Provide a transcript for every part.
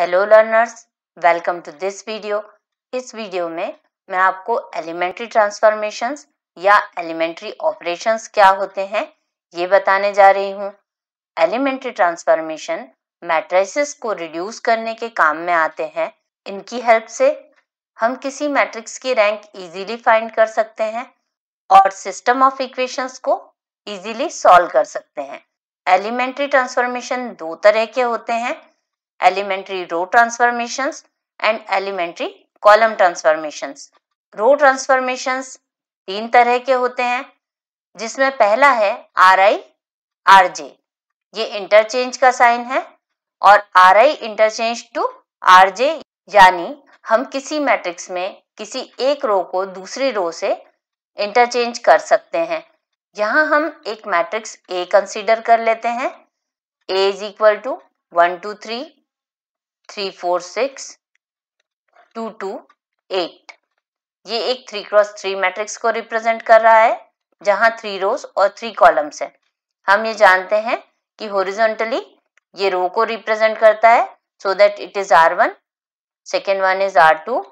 Hello learners welcome to this video इस video में मैं आपको एलिमेंट्री ट्रांसफॉर्मेशंस या एलिमेंट्री ऑपरेशंस क्या होते हैं ये बताने जा रही हूँ एलिमेंट्री ट्रांसफॉर्मेशन मैट्रिसेस को रिड्यूस करने के काम में आते हैं इनकी हेल्प से हम किसी मैट्रिक्स की रैंक इजीली फाइंड कर सकते हैं और सिस्टम ऑफ इक्वेशंस को इजीली सॉल्व कर सकते हैं एलिमेंट्री ट्रांसफॉर्मेशन दो तरह के होते हैं elementary row transformations and elementary column transformations. Row transformations तीन तरह के होते हैं जिसमें पहला है आर आई आर जे ये इंटरचेंज का साइन है और R I interchange to R J यानी हम किसी मैट्रिक्स में किसी एक रो को दूसरी रो से इंटरचेंज कर सकते हैं यहाँ हम एक मैट्रिक्स ए कंसीडर कर लेते हैं A is equal to one two three three four six two two eight ये एक थ्री क्रॉस थ्री मैट्रिक्स को रिप्रेजेंट कर रहा है जहां थ्री रोज और थ्री कॉलम्स है हम ये जानते हैं कि होरिजोनटली ये रो को रिप्रेजेंट करता है so that it is R one second one is R two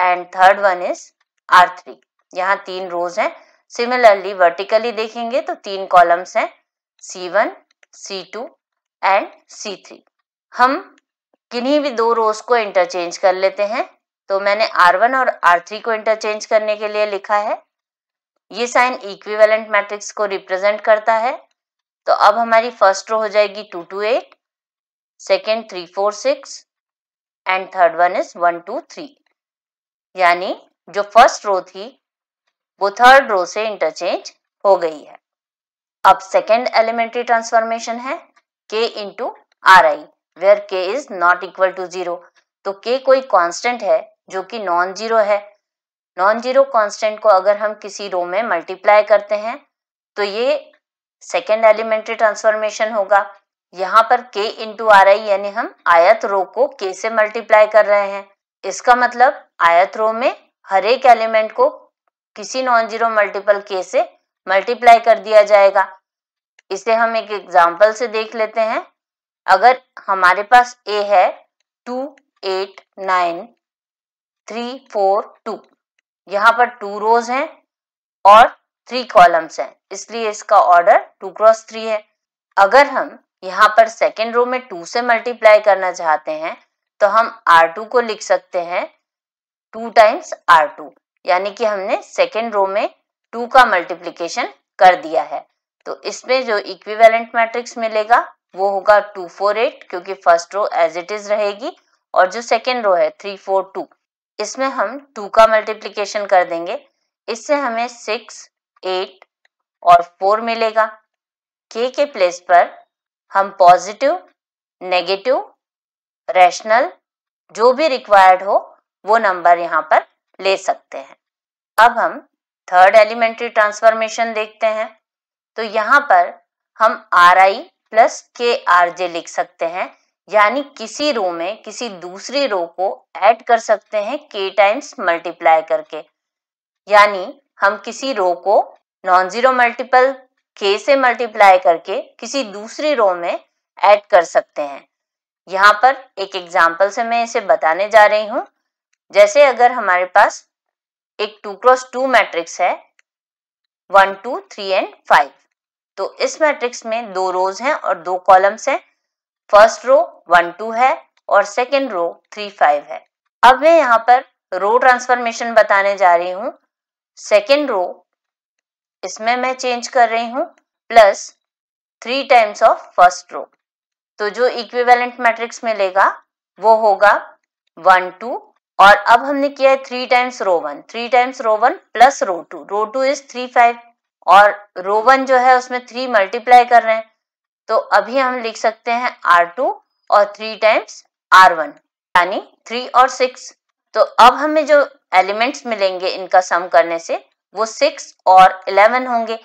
and third one is R three यहाँ तीन रोज हैं सिमिलरली वर्टिकली देखेंगे तो तीन कॉलम्स हैं C one C two and C three हम किन्हीं भी दो रोज को इंटरचेंज कर लेते हैं तो मैंने R1 और R3 को इंटरचेंज करने के लिए लिखा है ये साइन इक्विवेलेंट मैट्रिक्स को रिप्रेजेंट करता है तो अब हमारी फर्स्ट रो हो जाएगी two two eight second three four six and third one is one two three यानी जो फर्स्ट रो थी वो थर्ड रो से इंटरचेंज हो गई है अब सेकेंड एलिमेंट्री ट्रांसफॉर्मेशन है K into R I where K is not equal to zero तो के कोई कांस्टेंट है जो कि नॉन जीरो है नॉन जीरो कांस्टेंट को अगर हम किसी रो में मल्टीप्लाई करते हैं तो ये सेकेंड एलिमेंट्री ट्रांसफॉर्मेशन होगा यहाँ पर के इंटू आर आई यानी हम आयत रो को के से मल्टीप्लाई कर रहे हैं इसका मतलब आयत रो में हर एक एलिमेंट को किसी नॉन जीरो मल्टीपल के से मल्टीप्लाई कर दिया जाएगा इसे हम एक एग्जाम्पल से देख लेते हैं अगर हमारे पास ए है two eight nine three four two यहाँ पर टू रोज हैं और थ्री कॉलम्स हैं इसलिए इसका ऑर्डर टू क्रॉस थ्री है अगर हम यहाँ पर सेकेंड रो में टू से मल्टीप्लाई करना चाहते हैं तो हम आर टू को लिख सकते हैं टू टाइम्स आर टू यानी कि हमने सेकेंड रो में टू का मल्टीप्लीकेशन कर दिया है तो इसमें जो इक्विवेलेंट मैट्रिक्स मिलेगा वो होगा टू फोर एट क्योंकि first row as it is रहेगी और जो सेकेंड रो है थ्री फोर टू इसमें हम टू का मल्टीप्लीकेशन कर देंगे इससे हमें सिक्स एट और फोर मिलेगा के के प्लेस पर हम पॉजिटिव नेगेटिव रैशनल जो भी रिक्वायर्ड हो वो नंबर यहाँ पर ले सकते हैं अब हम थर्ड एलिमेंट्री ट्रांसफॉर्मेशन देखते हैं तो यहाँ पर हम R I plus K R J लिख सकते हैं यानी किसी रो में किसी दूसरी रो को ऐड कर सकते हैं के टाइम्स मल्टीप्लाई करके यानी हम किसी रो को नॉन जीरो मल्टीपल के से मल्टीप्लाई करके किसी दूसरी रो में ऐड कर सकते हैं यहाँ पर एक एग्जाम्पल से मैं इसे बताने जा रही हूँ जैसे अगर हमारे पास एक टू क्रॉस टू मैट्रिक्स है one two three and five तो इस मैट्रिक्स में दो रोज हैं और दो कॉलम्स हैं फर्स्ट रो वन टू है और सेकेंड रो थ्री फाइव है अब मैं यहाँ पर रो ट्रांसफॉर्मेशन बताने जा रही हूँ सेकेंड रो इसमें मैं चेंज कर रही हूँ plus three times of first row तो जो इक्विवेलेंट मैट्रिक्स मिलेगा वो होगा वन टू और अब हमने किया है three times row one three times row one plus row two row two is three five और रो वन जो है उसमें थ्री मल्टीप्लाई कर रहे हैं तो अभी हम लिख सकते हैं आर टू और थ्री टाइम्स आर वन यानी थ्री और सिक्स तो अब हमें जो एलिमेंट्स मिलेंगे इनका सम करने से वो सिक्स और इलेवन होंगे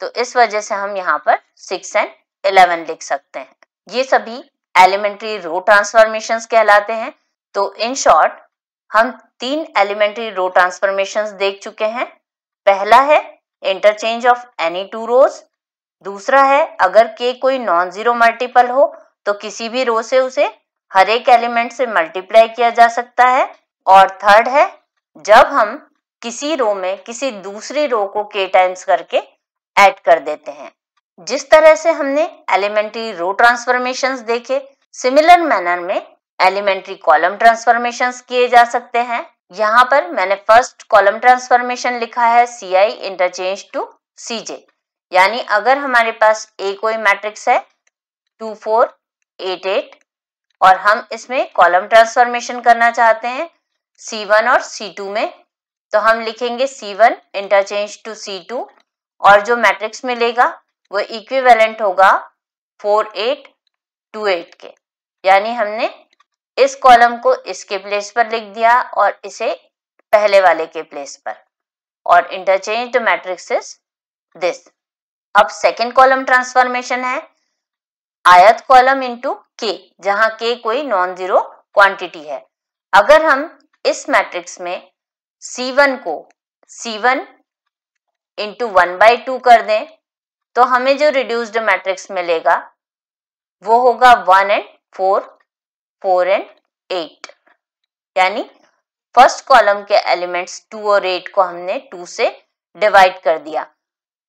तो इस वजह से हम यहाँ पर सिक्स एंड इलेवन लिख सकते हैं ये सभी एलिमेंट्री रो ट्रांसफॉर्मेशन कहलाते हैं तो इन शॉर्ट हम तीन एलिमेंट्री रो ट्रांसफॉर्मेशन देख चुके हैं पहला है interchange of any two rows दूसरा है अगर के कोई नॉन जीरो मल्टीपल हो तो किसी भी रो से उसे हर एक एलिमेंट से मल्टीप्लाई किया जा सकता है और थर्ड है जब हम किसी रो में किसी दूसरी रो को के टाइम्स करके ऐड कर देते हैं जिस तरह से हमने एलिमेंट्री रो ट्रांसफॉर्मेशन देखे सिमिलर मैनर में एलिमेंट्री कॉलम ट्रांसफॉर्मेशन किए जा सकते हैं यहाँ पर मैंने फर्स्ट कॉलम ट्रांसफॉर्मेशन लिखा है सी आई इंटरचेंज टू सी जे यानी अगर हमारे पास ए कोई मैट्रिक्स है टू फोर एट एट और हम इसमें कॉलम ट्रांसफॉर्मेशन करना चाहते हैं सी वन और सी टू में तो हम लिखेंगे C one interchange to C two और जो मैट्रिक्स मिलेगा वो इक्विवेलेंट होगा फोर एट टू एट के यानी हमने इस कॉलम को इसके प्लेस पर लिख दिया और इसे पहले वाले के प्लेस पर और इंटरचेंज मैट्रिक्स इज दिस अब सेकेंड कॉलम ट्रांसफॉर्मेशन है आयत कॉलम इंटू के जहां के कोई नॉन जीरो क्वांटिटी है अगर हम इस मैट्रिक्स में C1 को C1 one into one by two कर दें तो हमें जो रिड्यूस्ड मैट्रिक्स मिलेगा वो होगा one and four four and eight यानी फर्स्ट कॉलम के एलिमेंट्स टू और एट को हमने टू से डिवाइड कर दिया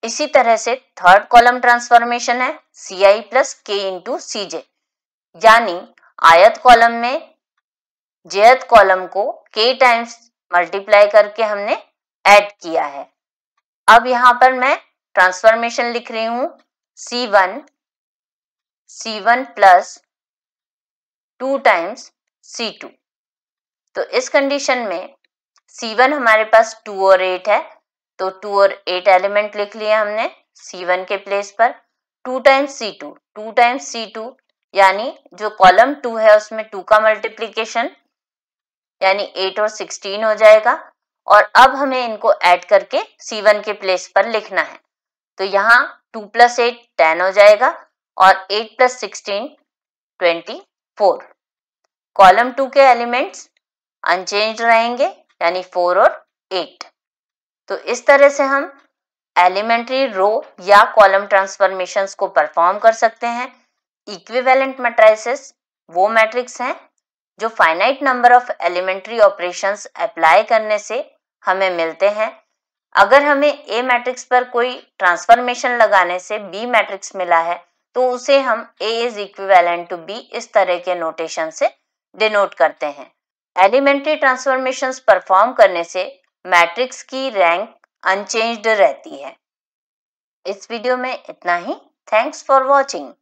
इसी तरह से थर्ड कॉलम ट्रांसफॉर्मेशन है सी आई प्लस के इंटू सी जे यानी आयत कॉलम में जेयत कॉलम को के टाइम्स मल्टीप्लाई करके हमने ऐड किया है अब यहां पर मैं ट्रांसफॉर्मेशन लिख रही हूं C one C one plus two times C two तो इस कंडीशन में सी वन हमारे पास टू और एट है तो टू और एट एलिमेंट लिख लिया हमने सी वन के प्लेस पर two times C two two times C two यानी जो कॉलम टू है उसमें टू का मल्टीप्लीकेशन यानी एट और सिक्सटीन हो जाएगा और अब हमें इनको ऐड करके सी वन के प्लेस पर लिखना है तो यहाँ टू प्लस एट टेन हो जाएगा और eight plus sixteen twenty four column two के एलिमेंट्स अनचेंज रहेंगे यानी फोर और एट तो इस तरह से हम एलिमेंट्री रो या कॉलम ट्रांसफॉर्मेशंस को परफॉर्म कर सकते हैं इक्विवेलेंट मैट्राइसिस वो मैट्रिक्स हैं जो finite number of elementary operations apply करने से हमें मिलते हैं अगर हमें ए मैट्रिक्स पर कोई ट्रांसफॉर्मेशन लगाने से बी मैट्रिक्स मिला है तो उसे हम A is equivalent to B इस तरह के नोटेशन से डिनोट करते हैं एलिमेंट्री ट्रांसफॉर्मेशन परफॉर्म करने से मैट्रिक्स की रैंक अनचेंज्ड रहती है इस वीडियो में इतना ही थैंक्स फॉर वॉचिंग